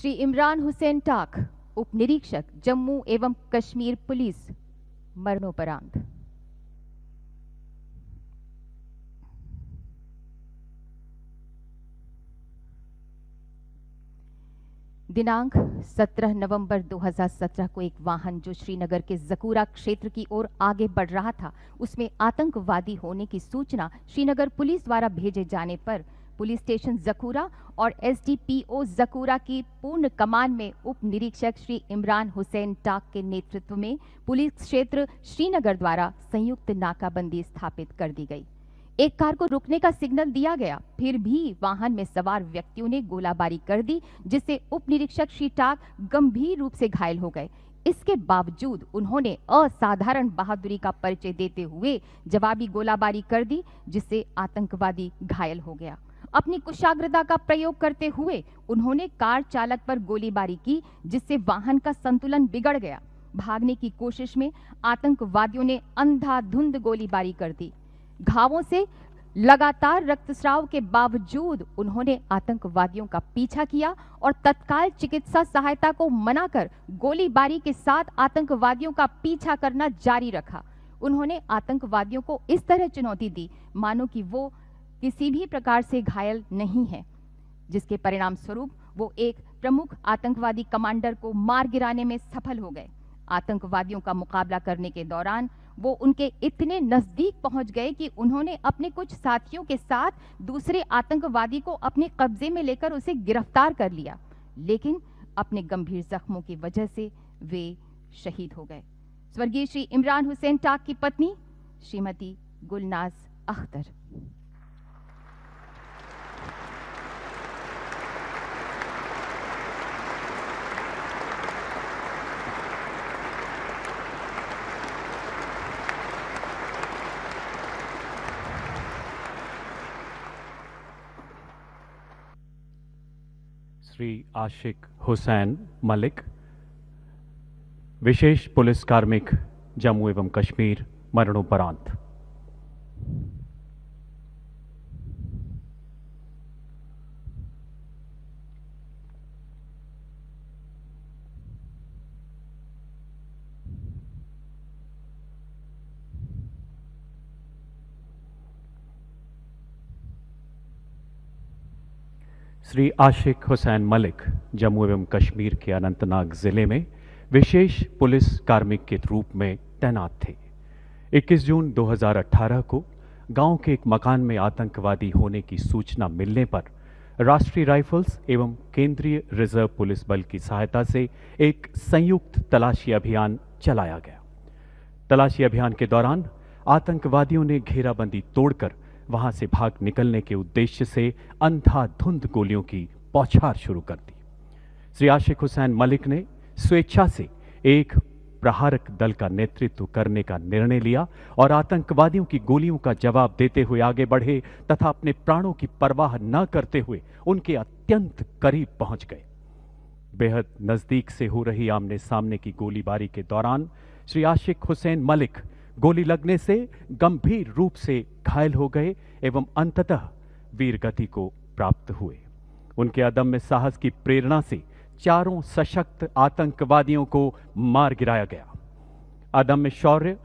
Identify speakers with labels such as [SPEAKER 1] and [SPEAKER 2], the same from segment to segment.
[SPEAKER 1] श्री इमरान हुसैन टाक उप निरीक्षक जम्मू एवं कश्मीर पुलिस मरणोपरांत दिनांक 17 नवंबर 2017 को एक वाहन जो श्रीनगर के जकूरा क्षेत्र की ओर आगे बढ़ रहा था उसमें आतंकवादी होने की सूचना श्रीनगर पुलिस द्वारा भेजे जाने पर पुलिस स्टेशन जकूरा और एसडीपीओ जकूरा की पूर्ण कमान में उप निरीक्षक श्री इमरान हुसैन टाक के नेतृत्व में पुलिस क्षेत्र श्रीनगर द्वारा संयुक्त नाकाबंदी स्थापित कर दी गई एक कार को रुकने का सिग्नल दिया गया फिर भी वाहन में सवार व्यक्तियों ने गोलाबारी कर दी जिससे उप निरीक्षक श्री टाक गंभीर रूप से घायल हो गए इसके बावजूद उन्होंने असाधारण बहादुरी का परिचय देते हुए जवाबी गोलाबारी कर दी जिससे आतंकवादी घायल हो गया अपनी कुशाग्रता का प्रयोग करते हुए उन्होंने कार चालक पर गोलीबारी की जिससे वाहन का संतुलन बिगड़ गया भागने की कोशिश में आतंकवादियों ने अंधाधुंध गोलीबारी कर दी घावों से लगातार रक्तस्राव के बावजूद उन्होंने आतंकवादियों का पीछा किया और तत्काल चिकित्सा सहायता को मना कर गोलीबारी के साथ आतंकवादियों का पीछा करना जारी रखा उन्होंने आतंकवादियों को इस तरह चुनौती दी मानो कि वो किसी भी प्रकार से घायल नहीं है जिसके परिणाम स्वरूप वो एक प्रमुख आतंकवादी कमांडर को मार गिराने में सफल हो गए आतंकवादियों का मुकाबला करने के दौरान वो उनके इतने नज़दीक पहुंच गए कि उन्होंने अपने कुछ साथियों के साथ दूसरे आतंकवादी को अपने कब्जे में लेकर उसे गिरफ्तार कर लिया लेकिन अपने गंभीर जख्मों की वजह से वे शहीद हो गए स्वर्गीय श्री इमरान हुसैन टाक की पत्नी श्रीमती गुलनाज अख्तर
[SPEAKER 2] श्री आशिक हुसैन मलिक विशेष पुलिस कार्मिक जम्मू एवं कश्मीर मरणोपरांत श्री आशिक हुसैन मलिक जम्मू एवं कश्मीर के अनंतनाग ज़िले में विशेष पुलिस कार्मिक के रूप में तैनात थे 21 जून 2018 को गांव के एक मकान में आतंकवादी होने की सूचना मिलने पर राष्ट्रीय राइफल्स एवं केंद्रीय रिजर्व पुलिस बल की सहायता से एक संयुक्त तलाशी अभियान चलाया गया तलाशी अभियान के दौरान आतंकवादियों ने घेराबंदी तोड़कर वहां से भाग निकलने के उद्देश्य से अंधाधुंध गोलियों की पौछार शुरू कर दी श्री आशिक हुसैन मलिक ने स्वेच्छा से एक प्रहारक दल का नेतृत्व करने का निर्णय लिया और आतंकवादियों की गोलियों का जवाब देते हुए आगे बढ़े तथा अपने प्राणों की परवाह न करते हुए उनके अत्यंत करीब पहुंच गए बेहद नजदीक से हो रही आमने सामने की गोलीबारी के दौरान श्री आशिक हुसैन मलिक गोली लगने से गंभीर रूप से घायल हो गए एवं अंततः वीर गति को प्राप्त हुए उनके अदम्य साहस की प्रेरणा से चारों सशक्त आतंकवादियों को मार गिराया गया अदम्य शौर्य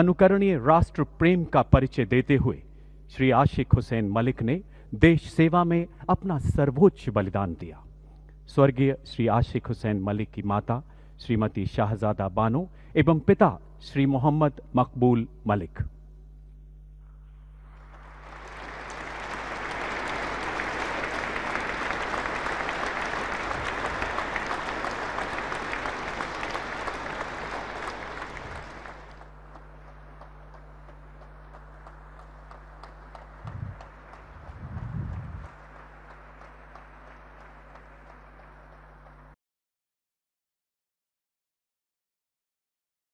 [SPEAKER 2] अनुकरणीय राष्ट्र प्रेम का परिचय देते हुए श्री आशिक हुसैन मलिक ने देश सेवा में अपना सर्वोच्च बलिदान दिया स्वर्गीय श्री आशिक हुसैन मलिक की माता श्रीमती शाहजादा बानो एवं पिता श्री मोहम्मद मकबूल मलिक